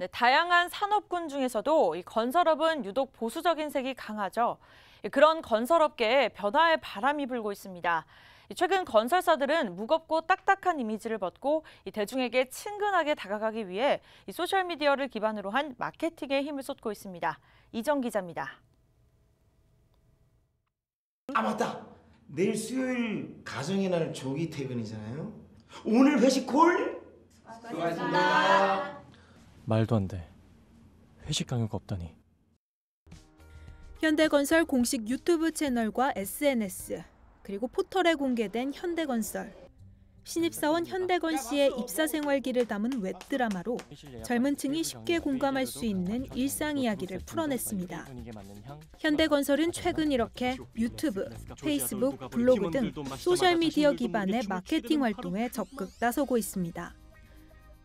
네, 다양한 산업군 중에서도 이 건설업은 유독 보수적인 색이 강하죠. 예, 그런 건설업계에 변화의 바람이 불고 있습니다. 최근 건설사들은 무겁고 딱딱한 이미지를 벗고 대중에게 친근하게 다가가기 위해 소셜미디어를 기반으로 한 마케팅에 힘을 쏟고 있습니다. 이정 기자입니다. 아 맞다! 내일 수요일 가정의 날 조기 퇴근이잖아요. 오늘 회식 콜? 수고하셨습니다. 말도 안 돼. 회식 강요가 없다니. 현대건설 공식 유튜브 채널과 SNS 그리고 포털에 공개된 현대건설 신입사원 현대건 씨의 입사 생활기를 담은 웹드라마로 젊은 층이 쉽게 공감할 수 있는 일상 이야기를 풀어냈습니다. 현대건설은 최근 이렇게 유튜브, 페이스북, 블로그 등 소셜미디어 기반의 마케팅 활동에 적극 나서고 있습니다.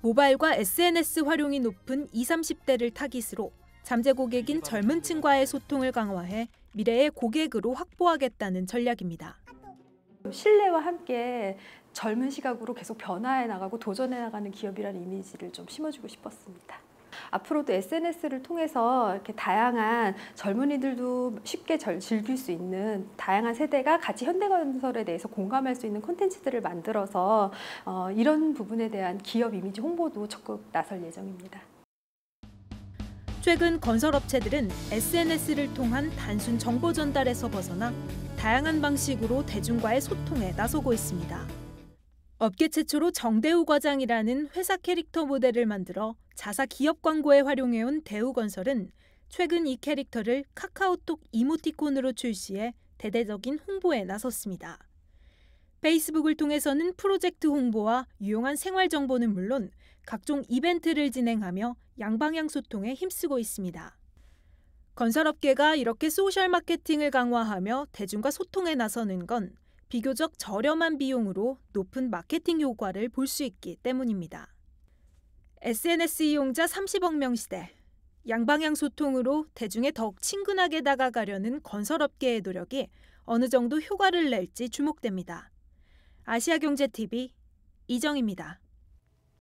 모바일과 SNS 활용이 높은 20, 30대를 타깃으로 잠재 고객인 젊은 층과의 소통을 강화해 미래의 고객으로 확보하겠다는 전략입니다. 신뢰와 함께 젊은 시각으로 계속 변화해 나가고 도전해 나가는 기업이라는 이미지를 좀 심어주고 싶었습니다. 앞으로도 SNS를 통해서 이렇게 다양한 젊은이들도 쉽게 즐길 수 있는 다양한 세대가 같이 현대건설에 대해서 공감할 수 있는 콘텐츠들을 만들어서 어, 이런 부분에 대한 기업 이미지 홍보도 적극 나설 예정입니다. 최근 건설업체들은 SNS를 통한 단순 정보 전달에서 벗어나 다양한 방식으로 대중과의 소통에 나서고 있습니다. 업계 최초로 정대우 과장이라는 회사 캐릭터 모델을 만들어 자사 기업 광고에 활용해온 대우건설은 최근 이 캐릭터를 카카오톡 이모티콘으로 출시해 대대적인 홍보에 나섰습니다. 페이스북을 통해서는 프로젝트 홍보와 유용한 생활 정보는 물론 각종 이벤트를 진행하며 양방향 소통에 힘쓰고 있습니다. 건설업계가 이렇게 소셜 마케팅을 강화하며 대중과 소통에 나서는 건 비교적 저렴한 비용으로 높은 마케팅 효과를 볼 수 있기 때문입니다. SNS 이용자 30억 명 시대. 양방향 소통으로 대중에 더욱 친근하게 다가가려는 건설업계의 노력이 어느 정도 효과를 낼지 주목됩니다. 아시아경제TV 이정입니다.